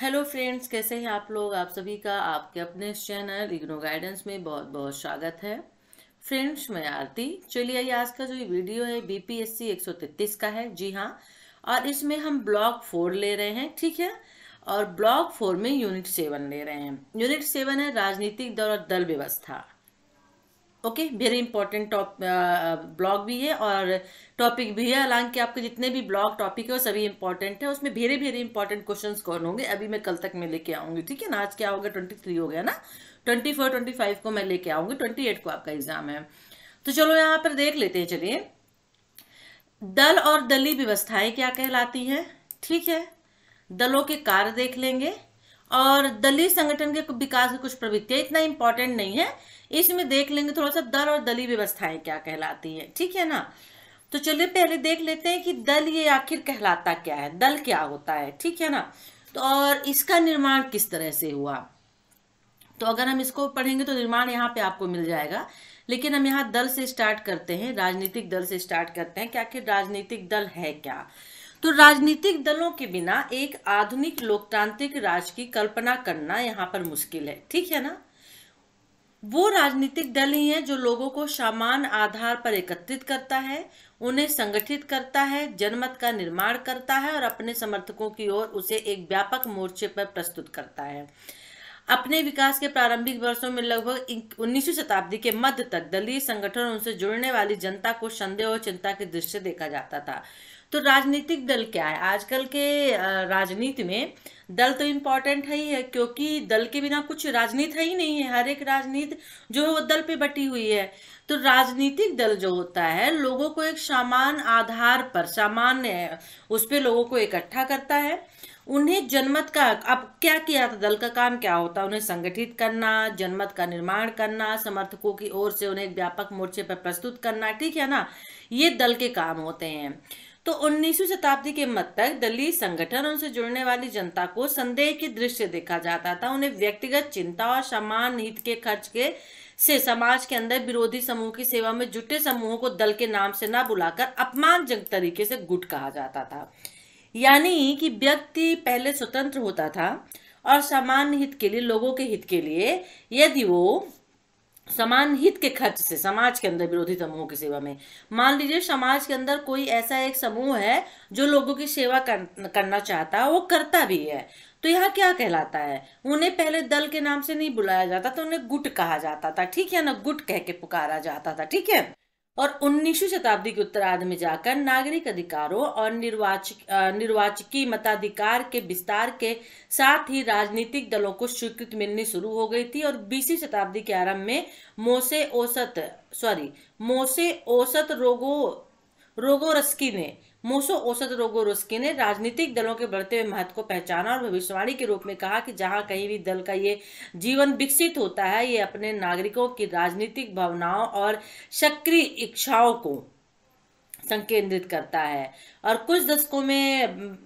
Hello friends कैसे हैं आप लोग आप सभी का आपके अपने चैनल इग्नो गाइडेंस में बहुत बहुत स्वागत है फ्रेंड्स मैं आरती चलिए आइए आज का जो ये वीडियो है बीपीएससी 133 का है जी हाँ और इसमें हम ब्लॉक फोर ले रहे हैं ठीक है और ब्लॉक फोर में यूनिट सेवन ले रहे हैं यूनिट सेवन है राजनीतिक दल और दल व्यवस्था okay very important top blog भी है और टॉपिक भी है हालांकि आपके जितने भी ब्लॉग टॉपिक है वो सभी इंपॉर्टेंट है उसमें वेरी वेरी इंपॉर्टेंट क्वेश्चन कौन होंगे अभी मैं कल तक मैं लेके आऊंगी ठीक है ना आज क्या होगा ट्वेंटी थ्री हो गया ना ट्वेंटी फोर ट्वेंटी फाइव को मैं लेके आऊंगी ट्वेंटी एट को आपका एग्जाम है तो चलो यहाँ पर देख लेते हैं चलिए दल और दली व्यवस्थाएं क्या कहलाती हैं ठीक है दलों के कार्य देख लेंगे और दलित संगठन के विकास की कुछ प्रवृत्तियां इतना इम्पोर्टेंट नहीं है इसमें देख लेंगे थोड़ा सा दल और दली व्यवस्थाएं क्या कहलाती है ठीक है ना तो चलिए पहले देख लेते हैं कि दल ये आखिर कहलाता क्या है दल क्या होता है ठीक है ना तो और इसका निर्माण किस तरह से हुआ तो अगर हम इसको पढ़ेंगे तो निर्माण यहाँ पे आपको मिल जाएगा लेकिन हम यहाँ दल से स्टार्ट करते हैं राजनीतिक दल से स्टार्ट करते हैं कि आखिर राजनीतिक दल है क्या तो राजनीतिक दलों के बिना एक आधुनिक लोकतांत्रिक राज की कल्पना करना यहाँ पर मुश्किल है ठीक है ना वो राजनीतिक दल ही है जो लोगों को सामान आधार पर एकत्रित करता है उन्हें संगठित करता है जनमत का निर्माण करता है और अपने समर्थकों की ओर उसे एक व्यापक मोर्चे पर प्रस्तुत करता है अपने विकास के प्रारंभिक वर्षों में लगभग 19वीं शताब्दी के मध्य तक दलीय संगठन उनसे जुड़ने वाली जनता को संदेह और चिंता की दृश्य देखा जाता था तो राजनीतिक दल क्या है आजकल के राजनीति में दल तो इम्पोर्टेंट है ही है क्योंकि दल के बिना कुछ राजनीति है ही नहीं है हर एक राजनीति जो है वो दल पे बटी हुई है तो राजनीतिक दल जो होता है लोगों को एक सामान आधार पर सामान्य उस पर लोगों को इकट्ठा करता है उन्हें जनमत का अब क्या किया था दल का काम क्या होता उन्हें संगठित करना जनमत का निर्माण करना समर्थकों की ओर से उन्हें एक व्यापक मोर्चे पर प्रस्तुत करना ठीक है ना ये दल के काम होते हैं तो 19वीं शताब्दी के मत तक दलित संगठन उनसे जुड़ने वाली जनता को संदेह की दृश्य देखा जाता था उन्हें व्यक्तिगत चिंता और समान हित के खर्च के से समाज के अंदर विरोधी समूह की सेवा में जुटे समूहों को दल के नाम से ना बुलाकर अपमानजनक तरीके से गुट कहा जाता था यानी कि व्यक्ति पहले स्वतंत्र होता था और सामान्य हित के लिए लोगों के हित के लिए यदि वो समान हित के खर्च से समाज के अंदर विरोधी समूहों की सेवा में मान लीजिए समाज के अंदर कोई ऐसा एक समूह है जो लोगों की सेवा कर, करना चाहता है वो करता भी है तो यहाँ क्या कहलाता है उन्हें पहले दल के नाम से नहीं बुलाया जाता तो उन्हें गुट कहा जाता था ठीक है ना गुट कह के पुकारा जाता था ठीक है और 19वीं शताब्दी के उत्तरार्ध में जाकर नागरिक अधिकारों और निर्वाचक निर्वाचकी मताधिकार के विस्तार के साथ ही राजनीतिक दलों को स्वीकृति मिलनी शुरू हो गई थी और बीसवीं शताब्दी के आरंभ में मोसे औसत सॉरी मोसे औसत रोगो रोगोरस्की ने मोसो औसत रोगो रोस्की ने राजनीतिक दलों के बढ़ते हुए महत्व को पहचाना और भविष्यवाणी के रूप में कहा कि जहां कहीं भी दल का ये जीवन विकसित होता है ये अपने नागरिकों की राजनीतिक भावनाओं और सक्रिय इच्छाओं को संकेंद्रित करता है और कुछ दशकों में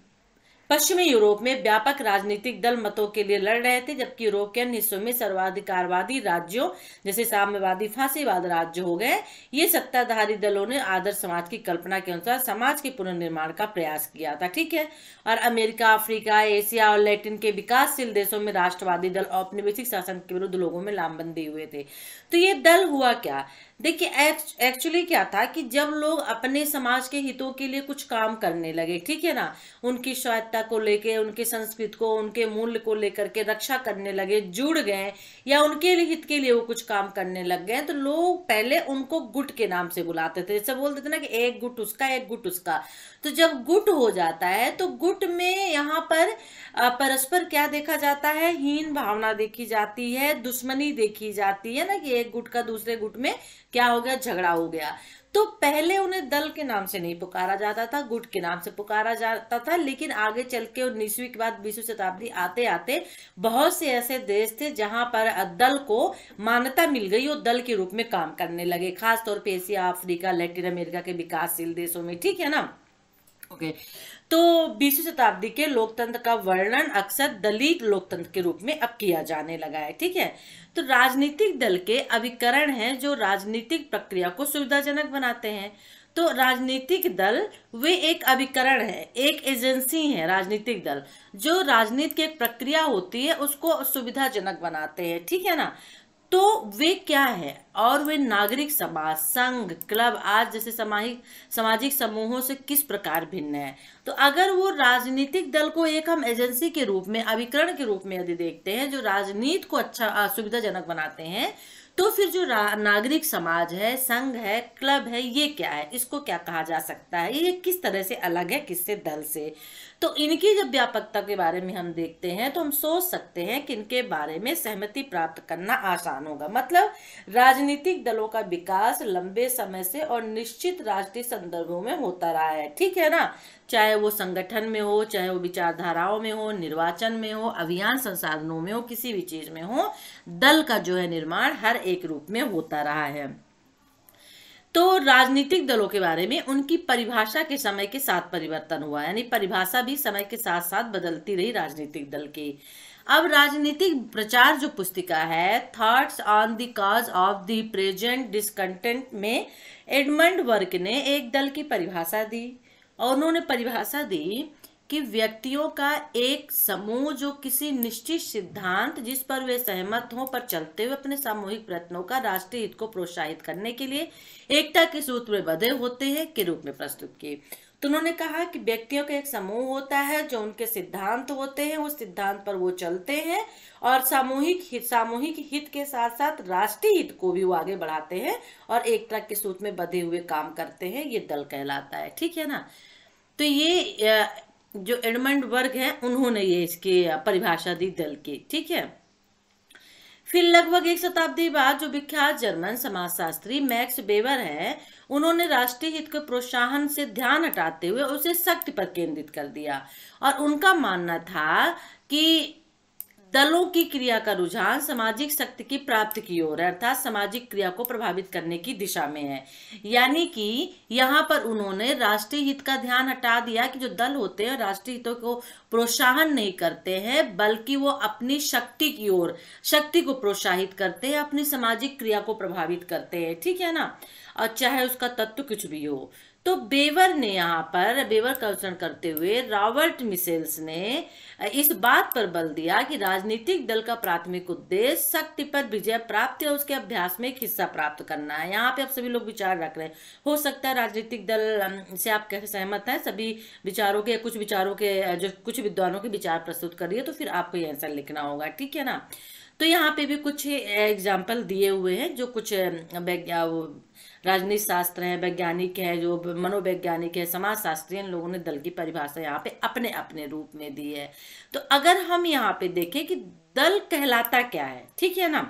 पश्चिमी यूरोप में व्यापक राजनीतिक दल मतों के लिए लड़ रहे थे जबकि यूरोप के अन्य हिस्सों में सर्वाधिकारवादी राज्यों जैसे साम्यवादी फांसीवाद राज्य हो गए ये सत्ताधारी दलों ने आदर्श समाज की कल्पना के अनुसार समाज के पुनर्निर्माण का प्रयास किया था ठीक है और अमेरिका अफ्रीका एशिया और लैटिन के विकासशील देशों में राष्ट्रवादी दल औपनिवेशिक शासन के विरुद्ध लोगों में लामबंदी हुए थे तो ये दल हुआ क्या देखिए एक्चुअली क्या था कि जब लोग अपने समाज के हितों के लिए कुछ काम करने लगे ठीक है ना उनकी स्वायत्ता को लेके उनके संस्कृत को उनके मूल्य को लेकर के रक्षा करने लगे जुड़ गए या उनके हित के लिए वो कुछ काम करने लग गए तो लोग पहले उनको गुट के नाम से बुलाते थे जैसे बोलते थे ना कि एक गुट उसका एक गुट उसका तो जब गुट हो जाता है तो गुट में यहाँ पर परस्पर क्या देखा जाता है हीन भावना देखी जाती है दुश्मनी देखी जाती है ना कि एक गुट का दूसरे गुट में क्या हो गया झगड़ा हो गया तो पहले उन्हें दल के नाम से नहीं पुकारा जाता था गुट के नाम से पुकारा जाता था लेकिन आगे चल के उन्नीसवी के बाद बीसवीं शताब्दी आते आते बहुत से ऐसे देश थे जहां पर दल को मान्यता मिल गई और दल के रूप में काम करने लगे खासतौर पर एशिया अफ्रीका लैटिन अमेरिका के विकासशील देशों में ठीक है ना ओके तो बीसवीं शताब्दी के लोकतंत्र का वर्णन अक्सर दलित लोकतंत्र के रूप में अब किया जाने लगा है ठीक है तो राजनीतिक दल के अभिकरण हैं जो राजनीतिक प्रक्रिया को सुविधाजनक बनाते हैं तो राजनीतिक दल वे एक अभिकरण है एक एजेंसी है राजनीतिक दल जो राजनीति की एक प्रक्रिया होती है उसको सुविधाजनक बनाते हैं ठीक है ना तो वे क्या है और वे नागरिक समाज संघ क्लब आज जैसे सामाजिक सामाजिक समूहों से किस प्रकार भिन्न है तो अगर वो राजनीतिक दल को एक हम एजेंसी के रूप में अभिकरण के रूप में यदि देखते हैं जो राजनीति को अच्छा सुविधाजनक बनाते हैं तो फिर जो नागरिक समाज है संघ है क्लब है ये क्या है इसको क्या कहा जा सकता है ये किस तरह से अलग है किससे दल से तो इनकी जब व्यापकता के बारे में हम देखते हैं तो हम सोच सकते हैं कि इनके बारे में सहमति प्राप्त करना आसान होगा मतलब राजनीतिक दलों का विकास लंबे समय से और निश्चित राष्ट्रीय संदर्भों में होता रहा है ठीक है ना चाहे वो संगठन में हो चाहे वो विचारधाराओं में हो निर्वाचन में हो अभियान संसाधनों में हो किसी भी चीज में हो दल का जो है निर्माण हर एक रूप में होता रहा है तो राजनीतिक दलों के बारे में उनकी परिभाषा के समय के साथ परिवर्तन हुआ यानी परिभाषा भी समय के साथ साथ बदलती रही राजनीतिक दल की अब राजनीतिक प्रचार जो पुस्तिका है Thoughts on the Cause of the Present Discontent में एडमंड वर्क ने एक दल की परिभाषा दी और उन्होंने परिभाषा दी कि व्यक्तियों का एक समूह जो किसी निश्चित सिद्धांत जिस पर वे सहमत हों पर चलते हुए अपने सामूहिक प्रयत्नों का राष्ट्रीय हित को प्रोत्साहित करने के लिए एकता के सूत्र में बधे होते हैं के रूप में प्रस्तुत किए तो उन्होंने कहा कि व्यक्तियों का एक समूह होता है जो उनके सिद्धांत होते हैं उस सिद्धांत पर वो चलते हैं और सामूहिक हित सामूहिक हित के साथ साथ राष्ट्रीय हित को भी वो आगे बढ़ाते हैं और एकता के सूत्र में बधे हुए काम करते हैं ये दल कहलाता है ठीक है ना तो ये जो एडमंड वर्ग है उन्होंने ये इसके परिभाषा दी दल की ठीक है फिर लगभग एक शताब्दी बाद जो विख्यात जर्मन समाजशास्त्री मैक्स बेवर है उन्होंने राष्ट्रीय हित के प्रोत्साहन से ध्यान हटाते हुए उसे शक्ति पर केंद्रित कर दिया और उनका मानना था कि दलों की क्रिया का रुझान सामाजिक शक्ति की प्राप्ति की ओर है अर्थात सामाजिक क्रिया को प्रभावित करने की दिशा में है यानी कि यहाँ पर उन्होंने राष्ट्रीय हित का ध्यान हटा दिया कि जो दल होते हैं राष्ट्रीय हितों को प्रोत्साहन नहीं करते हैं बल्कि वो अपनी शक्ति की ओर शक्ति को प्रोत्साहित करते हैं अपनी सामाजिक क्रिया को प्रभावित करते हैं ठीक है ना और चाहे उसका तत्व कुछ भी हो तो बेवर ने यहाँ पर बेवर का उच्चारण करते हुए रॉबर्ट मिसेल्स ने इस बात पर बल दिया कि राजनीतिक दल का प्राथमिक उद्देश्य शक्ति पर विजय प्राप्त और उसके अभ्यास में एक हिस्सा प्राप्त करना है यहाँ पे आप सभी लोग विचार रख रहे हैं हो सकता है राजनीतिक दल से आप कैसे सहमत हैं सभी विचारों के कुछ विचारों के जो कुछ विद्वानों के विचार प्रस्तुत करिए तो फिर आपको ये आंसर लिखना होगा ठीक है ना तो यहाँ पे भी कुछ एग्जाम्पल दिए हुए हैं जो कुछ राजनीति शास्त्र है वैज्ञानिक है जो मनोवैज्ञानिक है समाज शास्त्री इन लोगों ने दल की परिभाषा यहाँ पे अपने अपने रूप में दी है तो अगर हम यहाँ पे देखें कि दल कहलाता क्या है ठीक है ना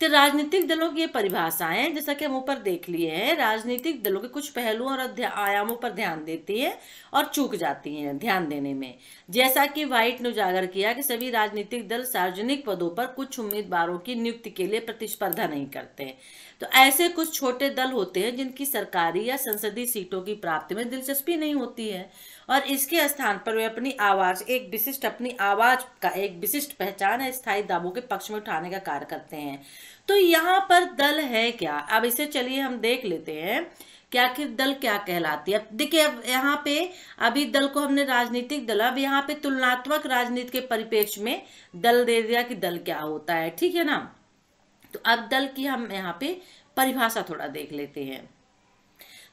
तो राजनीतिक दलों की ये परिभाषाएं जैसा कि हम ऊपर देख लिए हैं राजनीतिक दलों के कुछ पहलुओं और आयामों पर ध्यान देती है और चूक जाती हैं ध्यान देने में जैसा कि व्हाइट ने उजागर किया कि सभी राजनीतिक दल सार्वजनिक पदों पर कुछ उम्मीदवारों की नियुक्ति के लिए प्रतिस्पर्धा नहीं करते तो ऐसे कुछ छोटे दल होते हैं जिनकी सरकारी या संसदीय सीटों की प्राप्ति में दिलचस्पी नहीं होती है और इसके स्थान पर वे अपनी आवाज एक विशिष्ट अपनी आवाज का एक विशिष्ट पहचान है स्थायी दावों के पक्ष में उठाने का कार्य करते हैं तो यहाँ पर दल है क्या अब इसे चलिए हम देख लेते हैं कि आखिर दल क्या कहलाती है अब देखिए अब यहाँ पे अभी दल को हमने राजनीतिक दल अब यहाँ पे तुलनात्मक राजनीति के परिपेक्ष में दल दे दिया कि दल क्या होता है ठीक है ना तो अब दल की हम यहाँ पे परिभाषा थोड़ा देख लेते हैं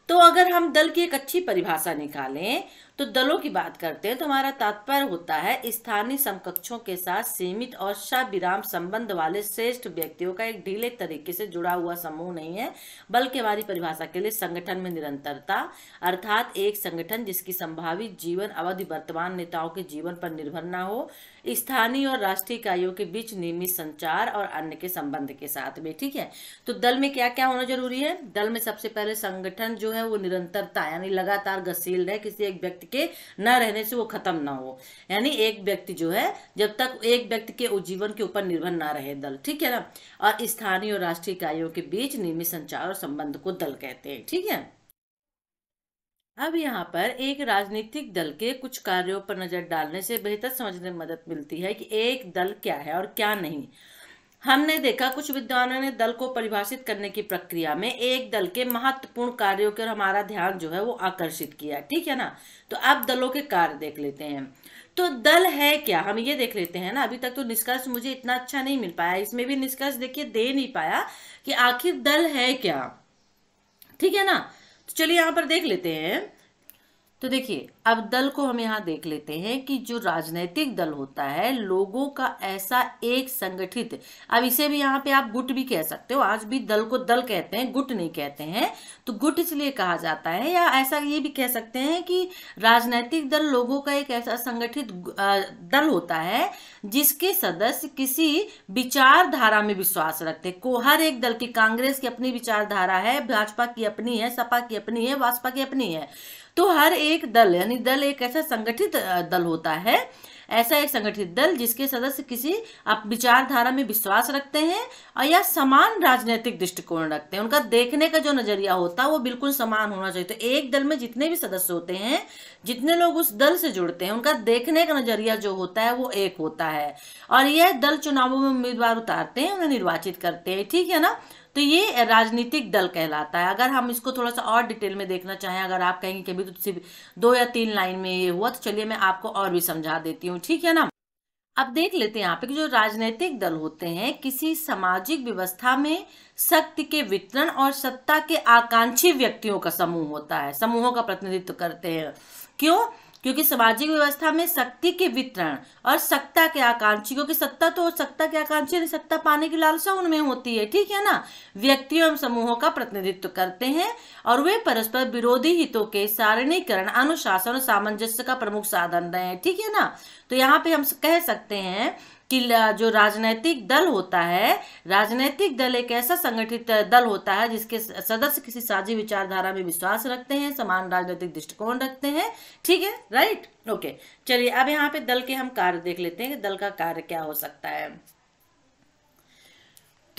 तो अगर हम दल की एक अच्छी परिभाषा निकालें तो दलों की बात करते हैं तो हमारा तात्पर्य होता है स्थानीय समकक्षों के साथ सीमित और सविराम संबंध वाले श्रेष्ठ व्यक्तियों का एक ढीले तरीके से जुड़ा हुआ समूह नहीं है बल्कि हमारी परिभाषा के लिए संगठन में निरंतरता अर्थात एक संगठन जिसकी संभावित जीवन अवधि वर्तमान नेताओं के जीवन पर निर्भर ना हो स्थानीय और राष्ट्रीय इकाइयों के बीच नियमित संचार और अन्य के संबंध के साथ में ठीक है तो दल में क्या क्या होना जरूरी है दल में सबसे पहले संगठन जो है वो निरंतरता यानी लगातार गतिशील रहे किसी एक व्यक्ति के न रहने से वो खत्म ना हो यानी एक व्यक्ति जो है जब तक एक व्यक्ति के उज्जीवन के ऊपर निर्भर ना रहे दल ठीक है ना और स्थानीय और राष्ट्रीय इकाइयों के बीच नियमित संचार और संबंध को दल कहते हैं ठीक है अब यहाँ पर एक राजनीतिक दल के कुछ कार्यों पर नज़र डालने से बेहतर समझने में मदद मिलती है कि एक दल क्या है और क्या नहीं हमने देखा कुछ विद्वानों ने दल को परिभाषित करने की प्रक्रिया में एक दल के महत्वपूर्ण कार्यों की हमारा ध्यान जो है वो आकर्षित किया ठीक है ना तो अब दलों के कार्य देख लेते हैं तो दल है क्या हम ये देख लेते हैं ना अभी तक तो निष्कर्ष मुझे इतना अच्छा नहीं मिल पाया इसमें भी निष्कर्ष देखिए दे नहीं पाया कि आखिर दल है क्या ठीक है ना चलिए यहाँ पर देख लेते हैं तो देखिए अब दल को हम यहाँ देख लेते हैं कि जो राजनीतिक दल होता है लोगों का ऐसा एक संगठित अब इसे भी यहाँ पे आप गुट भी कह सकते हो आज भी दल को दल कहते हैं गुट नहीं कहते हैं तो गुट इसलिए कहा जाता है या ऐसा ये भी कह सकते हैं कि राजनीतिक दल लोगों का एक ऐसा संगठित दल होता है जिसके सदस्य किसी विचारधारा में विश्वास रखते को हर एक दल की कांग्रेस की अपनी विचारधारा है भाजपा की अपनी है सपा की अपनी है भाजपा की अपनी है तो हर एक दल यानी दल एक ऐसा संगठित दल होता है ऐसा एक संगठित दल जिसके सदस्य किसी आप विचारधारा में विश्वास रखते हैं और या समान राजनीतिक दृष्टिकोण रखते हैं उनका देखने का जो नजरिया होता है वो बिल्कुल समान होना चाहिए तो एक दल में जितने भी सदस्य होते हैं जितने लोग उस दल से जुड़ते हैं उनका देखने का नजरिया जो होता है वो एक होता है और यह दल चुनावों में उम्मीदवार उतारते हैं उन्हें निर्वाचित करते हैं ठीक है ना तो ये राजनीतिक दल कहलाता है अगर हम इसको थोड़ा सा और डिटेल में देखना चाहें अगर आप कहेंगे कभी तो सिर्फ दो या तीन लाइन में ये हुआ तो चलिए मैं आपको और भी समझा देती हूँ ठीक है ना अब देख लेते हैं यहाँ पे कि जो राजनीतिक दल होते हैं किसी सामाजिक व्यवस्था में शक्ति के वितरण और सत्ता के आकांक्षी व्यक्तियों का समूह होता है समूहों का प्रतिनिधित्व करते हैं क्यों क्योंकि सामाजिक व्यवस्था में शक्ति के वितरण और सत्ता के आकांक्षी क्योंकि सत्ता तो सत्ता के आकांक्षी सत्ता पाने की लालसा उनमें होती है ठीक है ना व्यक्तियों एवं समूहों का प्रतिनिधित्व करते हैं और वे परस्पर विरोधी हितों के सारणीकरण अनुशासन और सामंजस्य का प्रमुख साधन रहे हैं ठीक है ना तो यहाँ पे हम कह सकते हैं कि जो राजनैतिक दल होता है राजनैतिक दल एक ऐसा संगठित दल होता है जिसके सदस्य किसी साझी विचारधारा में विश्वास रखते हैं समान राजनीतिक दृष्टिकोण रखते हैं ठीक है राइट ओके चलिए अब यहाँ पे दल के हम कार्य देख लेते हैं दल का कार्य क्या हो सकता है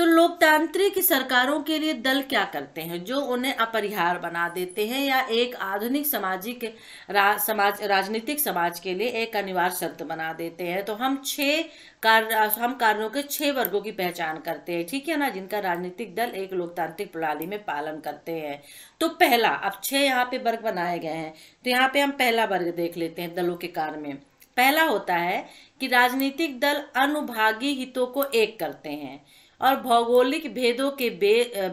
तो लोकतांत्रिक सरकारों के लिए दल क्या करते हैं जो उन्हें अपरिहार बना देते हैं या एक आधुनिक सामाजिक रा, समाज राजनीतिक समाज के लिए एक अनिवार्य शर्त बना देते हैं तो हम छः कार हम कार्यों के छः वर्गों की पहचान करते हैं ठीक है ना जिनका राजनीतिक दल एक लोकतांत्रिक प्रणाली में पालन करते हैं तो पहला अब छः यहाँ पे वर्ग बनाए गए हैं तो यहाँ पे हम पहला वर्ग देख लेते हैं दलों के कार्य में पहला होता है कि राजनीतिक दल अनुभागी हितों को एक करते हैं और भौगोलिक भेदों के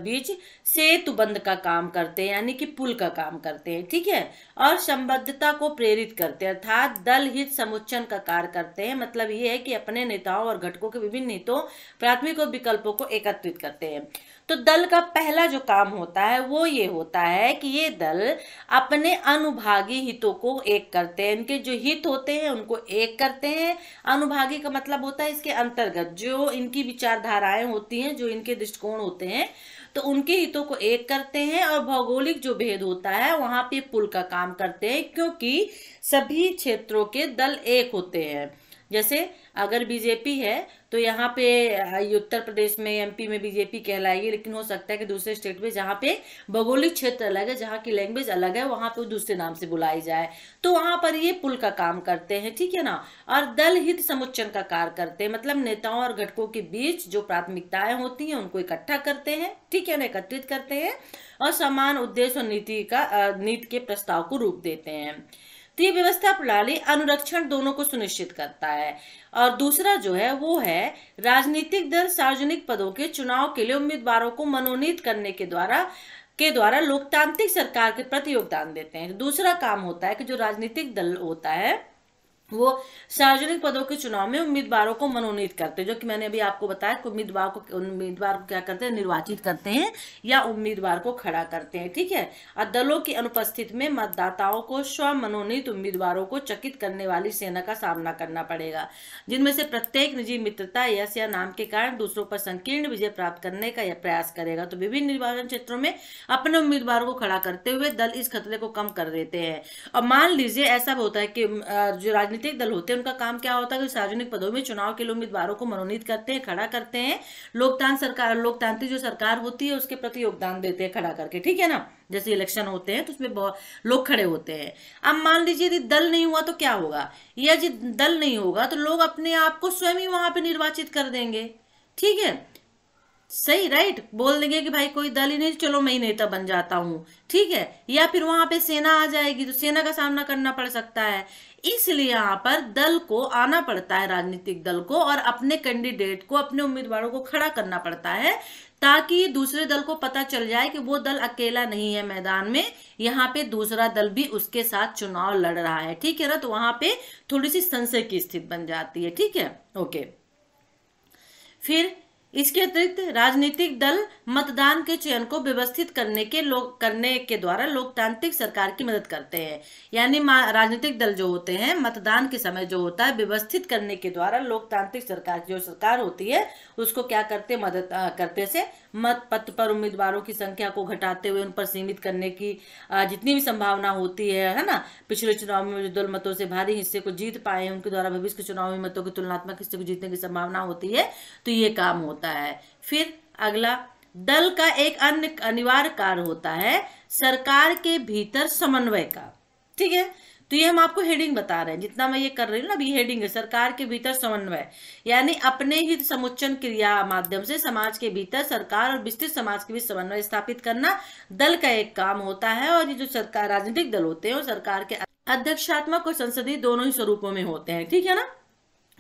बीच सेतु बंद का काम करते हैं यानी कि पुल का काम करते हैं ठीक है और संबद्धता को प्रेरित करते हैं अर्थात दल हित समुच्चन का कार्य करते हैं मतलब ये है कि अपने नेताओं और घटकों के विभिन्न हितों प्राथमिक और विकल्पों को एकत्रित करते हैं तो दल का पहला जो काम होता है वो ये होता है कि ये दल अपने अनुभागी हितों को एक करते हैं इनके जो हित होते हैं उनको एक करते हैं अनुभागी का मतलब होता है इसके अंतर्गत जो इनकी विचारधाराएं होती हैं जो इनके दृष्टिकोण होते हैं तो उनके हितों को एक करते हैं और भौगोलिक जो भेद होता है वहां पे पुल का काम करते हैं क्योंकि सभी क्षेत्रों के दल एक होते हैं जैसे अगर बीजेपी है तो यहाँ पे हाँ, उत्तर प्रदेश में एमपी में बीजेपी कहलाएगी लेकिन हो सकता है कि दूसरे स्टेट में जहाँ पे भौगोलिक क्षेत्र अलग है जहाँ की लैंग्वेज अलग है वहां पे दूसरे नाम से बुलाई जाए तो वहां पर ये पुल का काम करते हैं ठीक है ना और दल हित समुच्चन का कार्य करते हैं मतलब नेताओं और घटकों के बीच जो प्राथमिकताएं होती हैं उनको इकट्ठा करते हैं ठीक है ना एकत्रित करते हैं और समान उद्देश्य और नीति का नीति के प्रस्ताव को रूप देते हैं त्रिव्यवस्था प्रणाली अनुरक्षण दोनों को सुनिश्चित करता है और दूसरा जो है वो है राजनीतिक दल सार्वजनिक पदों के चुनाव के लिए उम्मीदवारों को मनोनीत करने के द्वारा के द्वारा लोकतांत्रिक सरकार के प्रति योगदान देते हैं दूसरा काम होता है कि जो राजनीतिक दल होता है वो सार्वजनिक पदों के चुनाव में उम्मीदवारों को मनोनीत करते हैं जो कि मैंने अभी आपको बताया कि उम्मीदवार को उम्मीदवार को क्या करते हैं निर्वाचित करते हैं या उम्मीदवार को खड़ा करते हैं ठीक है और दलों की अनुपस्थित में मतदाताओं को स्व मनोनीत उम्मीदवारों को चकित करने वाली सेना का सामना करना पड़ेगा जिनमें से प्रत्येक निजी मित्रता यश या नाम के कारण दूसरों पर संकीर्ण विजय प्राप्त करने का यह प्रयास करेगा तो विभिन्न निर्वाचन क्षेत्रों में अपने उम्मीदवारों को खड़ा करते हुए दल इस खतरे को कम कर देते हैं और मान लीजिए ऐसा होता है कि जो राजनीति राजनीतिक दल होते हैं उनका काम क्या होता है कि सार्वजनिक पदों में चुनाव के लिए उम्मीदवारों को मनोनीत करते हैं खड़ा करते हैं लोकतांत्र सरकार लोकतांत्रिक जो सरकार होती है उसके प्रति योगदान देते हैं खड़ा करके ठीक है ना जैसे इलेक्शन होते हैं तो उसमें बहुत लोग खड़े होते हैं अब मान लीजिए यदि दल नहीं हुआ तो क्या होगा यदि दल नहीं होगा तो लोग अपने आप को स्वयं ही वहां पर निर्वाचित कर देंगे ठीक है सही राइट बोल देंगे कि भाई कोई दल ही नहीं चलो मैं ही नेता बन जाता हूँ ठीक है या फिर वहां पे सेना आ जाएगी तो सेना का सामना करना पड़ सकता है इसलिए यहाँ पर दल को आना पड़ता है राजनीतिक दल को और अपने कैंडिडेट को अपने उम्मीदवारों को खड़ा करना पड़ता है ताकि दूसरे दल को पता चल जाए कि वो दल अकेला नहीं है मैदान में यहाँ पे दूसरा दल भी उसके साथ चुनाव लड़ रहा है ठीक है ना तो वहां पे थोड़ी सी संशय की स्थिति बन जाती है ठीक है ओके फिर इसके अतिरिक्त राजनीतिक दल मतदान के चयन को व्यवस्थित करने के लोग करने के द्वारा लोकतांत्रिक सरकार की मदद करते हैं यानी राजनीतिक दल जो होते हैं मतदान के समय जो होता है व्यवस्थित करने के द्वारा लोकतांत्रिक सरकार जो सरकार होती है उसको क्या करते मदद आ, करते से मत पत्र पर उम्मीदवारों की संख्या को घटाते हुए उन पर सीमित करने की आ, जितनी भी संभावना होती है है ना पिछले चुनाव में जो दल मतों से भारी हिस्से को जीत पाए उनके द्वारा भविष्य के चुनाव में मतों की तुलनात्मक हिस्से को जीतने की संभावना होती है तो ये काम होता होता है फिर अगला दल का एक अन्य अनिवार्य कार्य होता है सरकार के भीतर समन्वय का ठीक है तो ये हम आपको हेडिंग बता रहे हैं जितना मैं ये कर रही हूँ ना अभी हेडिंग है सरकार के भीतर समन्वय यानी अपने ही समुच्चन क्रिया माध्यम से समाज के भीतर सरकार और विस्तृत समाज के बीच समन्वय स्थापित करना दल का एक काम होता है और ये जो सरकार राजनीतिक दल होते हैं वो सरकार के अध्यक्षात्मक और संसदीय दोनों ही स्वरूपों में होते हैं ठीक है ना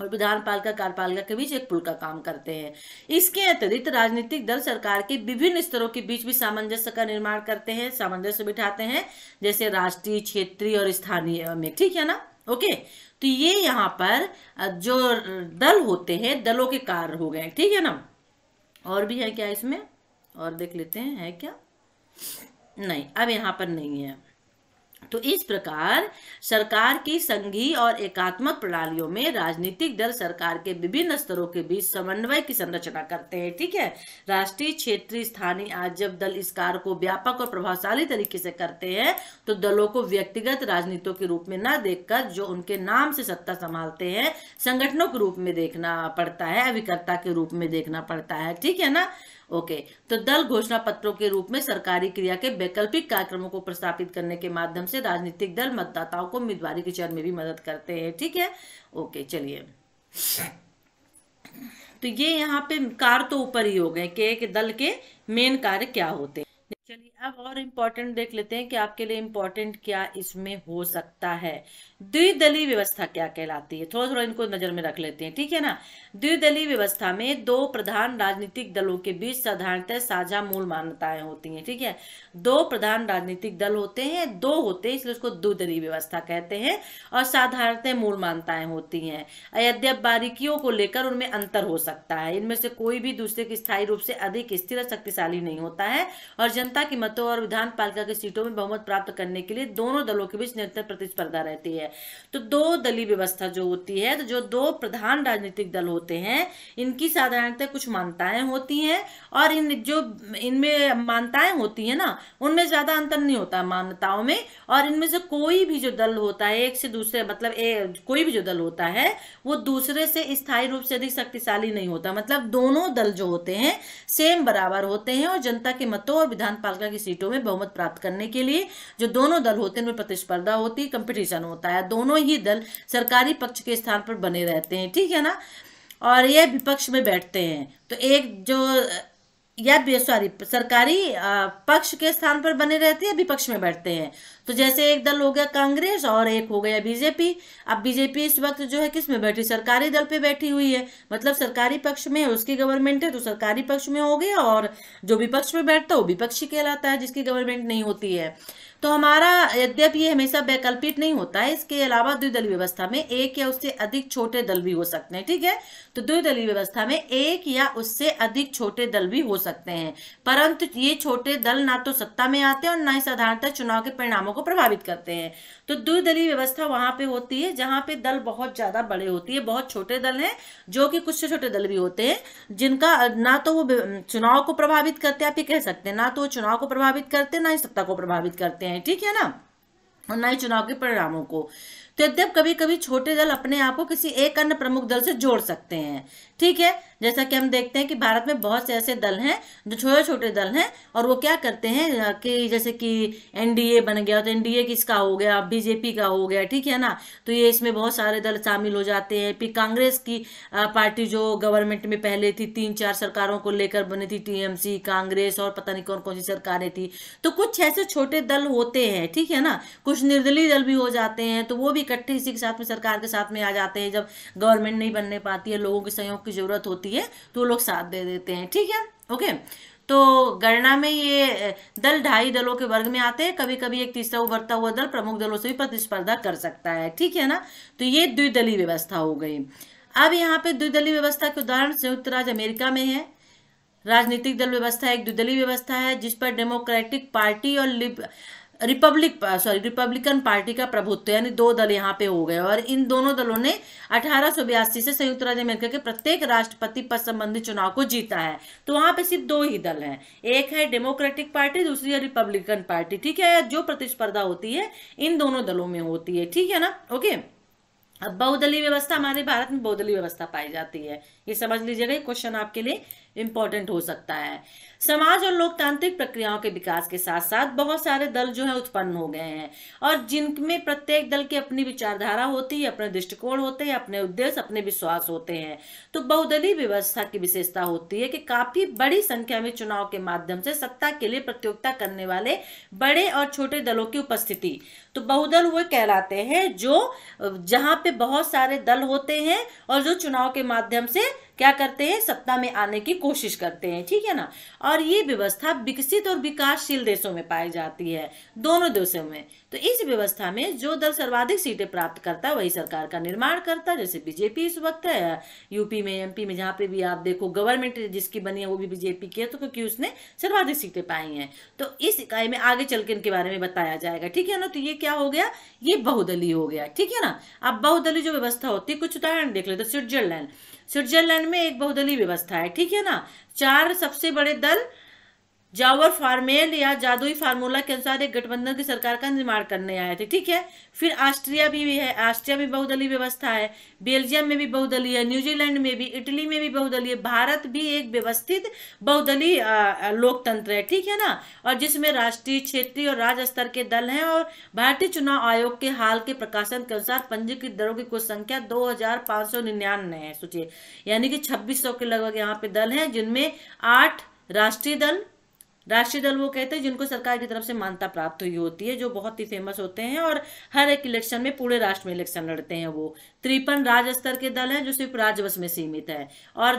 और विधान पालिका कार्यपालिका के बीच एक पुल का काम करते हैं इसके अतिरिक्त राजनीतिक दल सरकार के विभिन्न स्तरों के बीच भी सामंजस्य का निर्माण करते हैं सामंजस्य बिठाते हैं जैसे राष्ट्रीय क्षेत्रीय और स्थानीय में ठीक है ना ओके तो ये यहाँ पर जो दल होते हैं दलों के कार्य हो गए ठीक है ना और भी है क्या इसमें और देख लेते हैं है क्या नहीं अब यहाँ पर नहीं है तो इस प्रकार सरकार की संघी और एकात्मक प्रणालियों में राजनीतिक दल सरकार के विभिन्न स्तरों के बीच समन्वय की संरचना करते हैं ठीक है राष्ट्रीय क्षेत्रीय स्थानीय आज जब दल इस कार्य को व्यापक और प्रभावशाली तरीके से करते हैं तो दलों को व्यक्तिगत राजनीतियों के रूप में न देखकर जो उनके नाम से सत्ता संभालते हैं संगठनों के रूप में देखना पड़ता है अभिकर्ता के रूप में देखना पड़ता है ठीक है ना ओके तो दल घोषणा पत्रों के रूप में सरकारी क्रिया के वैकल्पिक कार्यक्रमों को प्रस्तापित करने के माध्यम से राजनीतिक दल मतदाताओं को उम्मीदवारी के चयन में भी मदद करते हैं ठीक है ओके चलिए तो ये यहाँ पे कार तो ऊपर ही हो गए कि एक दल के मेन कार्य क्या होते हैं चलिए अब और इम्पोर्टेंट देख लेते हैं कि आपके लिए इम्पोर्टेंट क्या इसमें हो सकता है द्विदलीय व्यवस्था क्या कहलाती है थोड़ा थोड़ा इनको नजर में रख लेते हैं ठीक है ना द्विदली व्यवस्था में दो प्रधान राजनीतिक दलों के बीच साधारणतः साझा मूल मान्यताएं होती हैं ठीक है दो प्रधान राजनीतिक दल होते हैं दो होते हैं इसलिए उसको द्विदलीय व्यवस्था कहते हैं और साधारणतः मूल मान्यताएं होती हैं अयोध्या बारीकियों को लेकर उनमें अंतर हो सकता है इनमें से कोई भी दूसरे की स्थायी रूप से अधिक स्थिर शक्तिशाली नहीं होता है और जनता जनता की मतों और विधान पालिका की सीटों में बहुमत प्राप्त करने के लिए दोनों दलों के बीच निरंतर प्रतिस्पर्धा रहती है तो दो दलीय व्यवस्था जो होती है तो जो दो प्रधान राजनीतिक दल होते हैं इनकी साधारणतः कुछ मान्यताएं होती हैं और इन जो इनमें मान्यताएं होती है ना उनमें ज्यादा अंतर नहीं होता मान्यताओं में और इनमें से कोई भी जो दल होता है एक से दूसरे मतलब ए, कोई भी जो दल होता है वो दूसरे से स्थायी रूप से अधिक शक्तिशाली नहीं होता मतलब दोनों दल जो होते हैं सेम बराबर होते हैं और जनता के मतों और विधान पालिका की सीटों में बहुमत प्राप्त करने के लिए जो दोनों दल होते हैं उनमें प्रतिस्पर्धा होती है कंपटीशन होता है दोनों ही दल सरकारी पक्ष के स्थान पर बने रहते हैं ठीक है ना और ये विपक्ष में बैठते हैं तो एक जो या सॉरी सरकारी पक्ष के स्थान पर बने रहते हैं विपक्ष में बैठते हैं तो जैसे एक दल हो गया कांग्रेस और एक हो गया बीजेपी अब बीजेपी इस वक्त जो है किस में बैठी सरकारी दल पे बैठी हुई है मतलब सरकारी पक्ष में उसकी गवर्नमेंट है तो सरकारी पक्ष में हो गया और जो विपक्ष में बैठता है वो विपक्षी कहलाता है जिसकी गवर्नमेंट नहीं होती है तो हमारा यद्यपि ये हमेशा वैकल्पिक नहीं होता है इसके अलावा द्विदलीय व्यवस्था में एक या उससे अधिक छोटे दल भी हो सकते हैं ठीक है तो द्विदलीय व्यवस्था में एक या उससे अधिक छोटे दल भी हो सकते हैं परंतु ये छोटे दल ना तो सत्ता में आते हैं और ना ही साधारणतः चुनाव के परिणामों को प्रभावित करते हैं तो द्विदलीय व्यवस्था वहां पे होती है जहां पे दल बहुत ज्यादा बड़े होती है बहुत छोटे दल हैं जो कि कुछ से छोटे दल भी होते हैं जिनका ना तो वो चुनाव को प्रभावित करते हैं आप ये कह सकते हैं ना तो वो चुनाव को प्रभावित करते ना ही सत्ता को प्रभावित करते हैं ठीक है ना और ना ही चुनाव के परिणामों को तो यद्यप कभी कभी छोटे दल अपने आप को किसी एक अन्य प्रमुख दल से जोड़ सकते हैं ठीक है जैसा कि हम देखते हैं कि भारत में बहुत से ऐसे दल हैं जो छोटे छोटे दल हैं और वो क्या करते हैं कि जैसे कि एनडीए बन गया तो एनडीए किसका हो गया बीजेपी का हो गया ठीक है ना तो ये इसमें बहुत सारे दल शामिल हो जाते हैं फिर कांग्रेस की पार्टी जो गवर्नमेंट में पहले थी तीन चार सरकारों को लेकर बनी थी टीएमसी कांग्रेस और पता नहीं कौन कौन सी सरकारें थी तो कुछ ऐसे छोटे दल होते हैं ठीक है ना कुछ निर्दलीय दल भी हो जाते हैं तो वो भी इकट्ठे इसी के साथ में सरकार के साथ में आ जाते हैं जब गवर्नमेंट नहीं बनने पाती है लोगों के सहयोग की जरूरत होती होती है तो लोग साथ दे देते हैं ठीक है ओके तो गणना में ये दल ढाई दलों के वर्ग में आते हैं कभी कभी एक तीसरा उभरता हुआ दल प्रमुख दलों से भी प्रतिस्पर्धा कर सकता है ठीक है ना तो ये द्विदलीय व्यवस्था हो गई अब यहाँ पे द्विदलीय व्यवस्था के उदाहरण संयुक्त राज्य अमेरिका में है राजनीतिक दल व्यवस्था एक द्विदलीय व्यवस्था है जिस पर डेमोक्रेटिक पार्टी और लिब रिपब्लिक सॉरी रिपब्लिकन पार्टी का प्रभुत्व यानी दो दल यहाँ पे हो गए और इन दोनों दलों ने अठारह से संयुक्त राज्य अमेरिका के प्रत्येक राष्ट्रपति पद संबंधी चुनाव को जीता है तो वहां पे सिर्फ दो ही दल हैं एक है डेमोक्रेटिक पार्टी दूसरी है रिपब्लिकन पार्टी ठीक है जो प्रतिस्पर्धा होती है इन दोनों दलों में होती है ठीक है ना ओके अब बहुदलीय व्यवस्था हमारे भारत में बहुदलीय व्यवस्था पाई जाती है ये समझ लीजिएगा क्वेश्चन आपके लिए इम्पोर्टेंट हो सकता है समाज और लोकतांत्रिक प्रक्रियाओं के विकास के साथ साथ बहुत सारे दल जो है उत्पन्न हो गए हैं और जिनमें प्रत्येक दल की अपनी विचारधारा होती है अपने दृष्टिकोण होते हैं अपने उद्देश्य अपने विश्वास होते हैं तो बहुदलीय व्यवस्था की विशेषता होती है कि काफी बड़ी संख्या में चुनाव के माध्यम से सत्ता के लिए प्रतियोगिता करने वाले बड़े और छोटे दलों की उपस्थिति तो बहुदल वो कहलाते हैं जो जहाँ पे बहुत सारे दल होते हैं और जो चुनाव के माध्यम से क्या करते हैं सत्ता में आने की कोशिश करते हैं ठीक है ना और ये व्यवस्था विकसित और विकासशील देशों में पाई जाती है दोनों देशों में तो इस व्यवस्था में जो दल सर्वाधिक सीटें प्राप्त करता है वही सरकार का निर्माण करता है जैसे बीजेपी इस वक्त है यूपी में एमपी में जहाँ पे भी आप देखो गवर्नमेंट जिसकी बनी है वो भी बीजेपी की है तो क्योंकि उसने सर्वाधिक सीटें पाई हैं तो इस इकाई में आगे चल के इनके बारे में बताया जाएगा ठीक है ना तो ये क्या हो गया ये बहुदलीय हो गया ठीक है ना अब बहुदलीय जो व्यवस्था होती है कुछ उदाहरण देख लेते स्विट्जरलैंड स्विट्जरलैंड में एक बहुदलीय व्यवस्था है ठीक है ना चार सबसे बड़े दल जावर फार्मेल या जादुई फार्मूला के अनुसार एक गठबंधन की सरकार का निर्माण करने आए थे ठीक है फिर ऑस्ट्रिया भी, भी है ऑस्ट्रिया में बहुदलीय व्यवस्था है बेल्जियम में भी बहुदलीय न्यूजीलैंड में भी इटली में भी बहुदलीय भारत भी एक व्यवस्थित बहुदलीय लोकतंत्र है ठीक है ना और जिसमें राष्ट्रीय क्षेत्रीय और राज्य स्तर के दल हैं और भारतीय चुनाव आयोग के हाल के प्रकाशन के अनुसार पंजीकृत दलों की कुल संख्या दो हजार है सोचिए यानी कि छब्बीस के लगभग यहाँ पे दल है जिनमें आठ राष्ट्रीय दल राष्ट्रीय दल वो कहते हैं जिनको सरकार की तरफ से मान्यता प्राप्त हुई होती है जो बहुत ही फेमस होते हैं और हर एक इलेक्शन में पूरे राष्ट्र में इलेक्शन लड़ते हैं वो त्रिपन राज्य स्तर के दल हैं जो सिर्फ राज्य बस में सीमित है और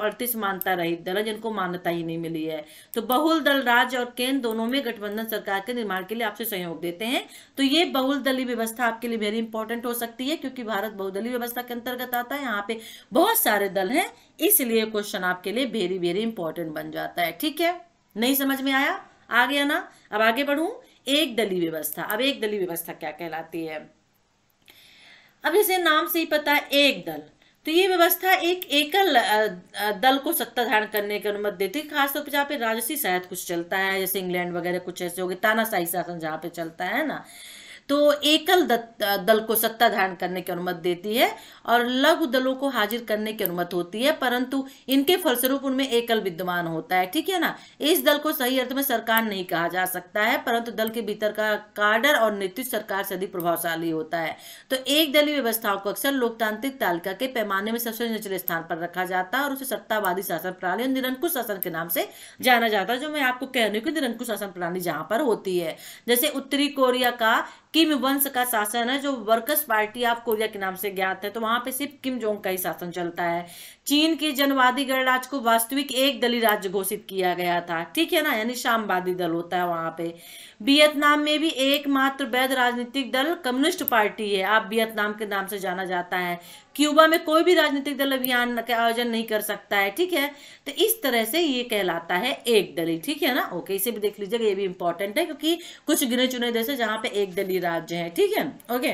अड़तीस मान्यता रहित दल है जिनको मान्यता ही नहीं मिली है तो बहुल दल राज्य और केंद्र दोनों में गठबंधन सरकार के निर्माण के लिए आपसे सहयोग देते हैं तो ये बहुल दलीय व्यवस्था आपके लिए वेरी इंपॉर्टेंट हो सकती है क्योंकि भारत बहुदलीय व्यवस्था के अंतर्गत आता है यहाँ पे बहुत सारे दल हैं इसलिए क्वेश्चन आपके लिए वेरी वेरी इंपॉर्टेंट बन जाता है ठीक है नहीं समझ में आया आ गया ना अब आगे बढ़ू एक दली व्यवस्था अब एक दली व्यवस्था क्या कहलाती है अब इसे नाम से ही पता है एक दल तो ये व्यवस्था एक एकल दल को सत्ता धारण करने की अनुमति देती है खासतौर पर जहाँ पे राजसी शायद कुछ चलता है जैसे इंग्लैंड वगैरह कुछ ऐसे हो गए तानाशाही शासन जहाँ पे चलता है ना तो एकल दल को सत्ता धारण करने की अनुमति देती है और लघु दलों को हाजिर करने की अनुमति होती है परंतु इनके फलस्वरूप उनमें एकल विद्यमान होता है ठीक है ना इस दल को सही अर्थ में सरकार नहीं कहा जा सकता है परंतु दल के भीतर का कार्डर और नेतृत्व सरकार से अधिक प्रभावशाली होता है तो एक दलीय व्यवस्थाओं को अक्सर लोकतांत्रिक तालिका के पैमाने में सबसे निचले स्थान पर रखा जाता है और उसे सत्तावादी शासन प्रणाली और निरंकुश शासन के नाम से जाना जाता है जो मैं आपको कह रही हूँ कि निरंकुश शासन प्रणाली जहां पर होती है जैसे उत्तरी कोरिया का किम वंश का शासन है जो वर्कर्स पार्टी ऑफ कोरिया के नाम से ज्ञात है तो वहां पे सिर्फ किम जोंग का ही शासन चलता है चीन के जनवादी गणराज को वास्तविक एक दली राज्य घोषित किया गया था ठीक है ना यानी शामवादी दल होता है वहां पे वियतनाम में भी एकमात्र वैध राजनीतिक दल कम्युनिस्ट पार्टी है आप वियतनाम के नाम से जाना जाता है क्यूबा में कोई भी राजनीतिक दल अभियान का आयोजन नहीं कर सकता है ठीक है तो इस तरह से ये कहलाता है एक दली ठीक है ना ओके इसे भी देख लीजिएगा ये भी इंपॉर्टेंट है क्योंकि कुछ गिने चुने देश है जहाँ पे एक दली राज्य है ठीक है ओके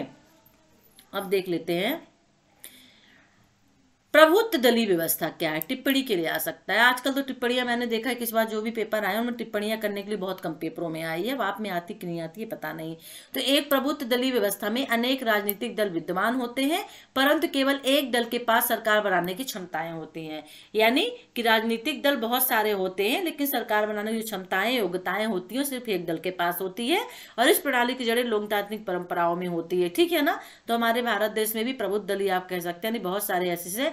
अब देख लेते हैं प्रभुत्व दली व्यवस्था क्या है टिप्पणी के लिए आ सकता है आजकल तो टिप्पणियां मैंने देखा है किस बार जो भी पेपर आए उनमें टिप्पणियां करने के लिए बहुत कम पेपरों में आई है आप में आती कि नहीं आती है पता नहीं तो एक प्रभुत्व दली व्यवस्था में अनेक राजनीतिक दल विद्यमान होते हैं परंतु केवल एक दल के पास सरकार बनाने की क्षमताएं होती हैं यानी कि राजनीतिक दल बहुत सारे होते हैं लेकिन सरकार बनाने की क्षमताएं योग्यताएं होती हैं सिर्फ एक दल के पास होती है और इस प्रणाली की जड़ें लोकतांत्रिक परंपराओं में होती है ठीक है ना तो हमारे भारत देश में भी प्रभुत्व दली आप कह सकते हैं बहुत सारे ऐसे से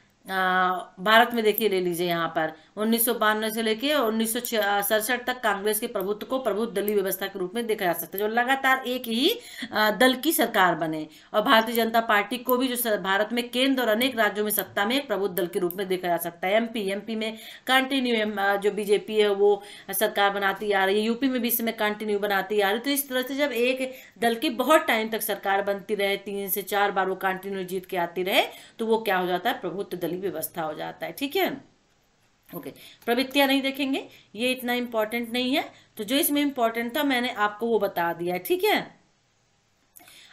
भारत में देखिए ले लीजिए यहाँ पर उन्नीस से लेके उन्नीस तक कांग्रेस के प्रभुत्व को प्रभुत्व दलीय व्यवस्था के रूप में देखा जा सकता है जो लगातार एक ही दल की सरकार बने और भारतीय जनता पार्टी को भी जो भारत में केंद्र और अनेक राज्यों में सत्ता में प्रभुत्व दल के रूप में देखा जा सकता है एमपी एमपी में कंटिन्यू जो बीजेपी है वो सरकार बनाती आ रही है यूपी में भी इसमें कंटिन्यू बनाती आ रही तो इस तरह से जब एक दल की बहुत टाइम तक सरकार बनती रहे तीन से चार बार वो कंटिन्यू जीत के आती रहे तो वो क्या हो जाता है प्रभुत्व दल वाली व्यवस्था हो जाता है ठीक है ओके okay. प्रवृत्तियां नहीं देखेंगे ये इतना इंपॉर्टेंट नहीं है तो जो इसमें इंपॉर्टेंट था मैंने आपको वो बता दिया है ठीक है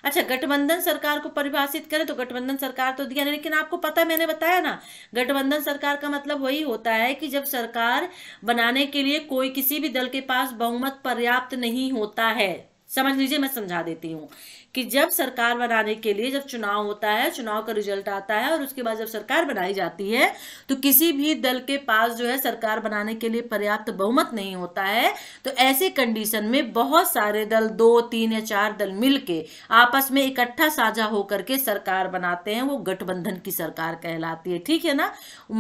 अच्छा गठबंधन सरकार को परिभाषित करें तो गठबंधन सरकार तो दिया नहीं लेकिन आपको पता है मैंने बताया ना गठबंधन सरकार का मतलब वही होता है कि जब सरकार बनाने के लिए कोई किसी भी दल के पास बहुमत पर्याप्त नहीं होता है समझ लीजिए मैं समझा देती हूँ कि जब सरकार बनाने के लिए जब चुनाव होता है चुनाव का रिजल्ट आता है और उसके बाद जब सरकार बनाई जाती है तो किसी भी दल के पास जो है सरकार बनाने के लिए पर्याप्त बहुमत नहीं होता है तो ऐसे कंडीशन में बहुत सारे दल दो तीन या चार दल मिलके आपस में इकट्ठा साझा होकर के सरकार बनाते हैं वो गठबंधन की सरकार कहलाती है ठीक है ना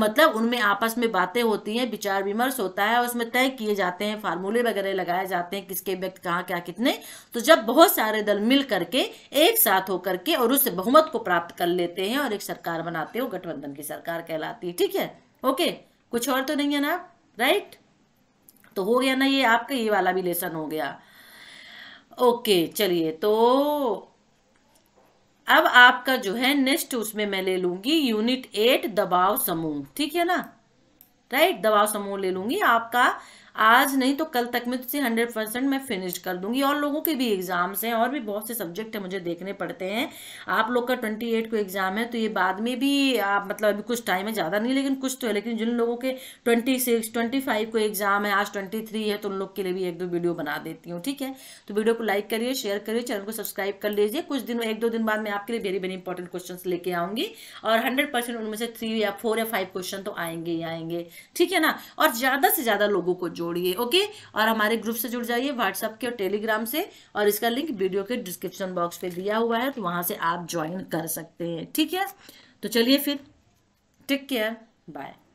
मतलब उनमें आपस में बातें होती हैं विचार विमर्श होता है उसमें तय किए जाते हैं फार्मूले वगैरह लगाए जाते हैं किसके व्यक्ति कहाँ क्या कितने तो जब बहुत सारे दल मिल करके एक साथ होकर के और उस बहुमत को प्राप्त कर लेते हैं और एक सरकार बनाते हो गठबंधन की सरकार कहलाती है ठीक है ओके कुछ और तो नहीं है ना राइट तो हो गया ना ये आपका ये वाला भी लेसन हो गया ओके चलिए तो अब आपका जो है नेक्स्ट उसमें मैं ले लूंगी यूनिट एट दबाव समूह ठीक है ना राइट दबाव समूह ले लूंगी आपका आज नहीं तो कल तक में तुझे हंड्रेड परसेंट मैं फिनिश कर दूंगी और लोगों के भी एग्जाम्स हैं और भी बहुत से सब्जेक्ट हैं मुझे देखने पड़ते हैं आप लोग का ट्वेंटी एट को एग्जाम है तो ये बाद में भी आप मतलब अभी कुछ टाइम है ज़्यादा नहीं लेकिन कुछ तो है लेकिन जिन लोगों के ट्वेंटी सिक्स ट्वेंटी फाइव को एग्जाम है आज ट्वेंटी थ्री है तो उन लोग के लिए भी एक दो वीडियो बना देती हूँ ठीक है तो वीडियो को लाइक करिए शेयर करिए चैनल को सब्सक्राइब कर लीजिए कुछ दिन एक दो दिन बाद मैं आपके लिए वेरी वेरी इंपॉर्टेंट क्वेश्चन लेके आऊंगी और हंड्रेड परसेंट उनमें से थ्री या फोर या फाइव क्वेश्चन तो आएंगे ही आएंगे ठीक है ना और ज़्यादा से ज़्यादा लोगों को जो जोड़िए ओके और हमारे ग्रुप से जुड़ जाइए व्हाट्सएप के और टेलीग्राम से और इसका लिंक वीडियो के डिस्क्रिप्शन बॉक्स पे दिया हुआ है तो वहां से आप ज्वाइन कर सकते हैं ठीक है तो चलिए फिर टेक केयर बाय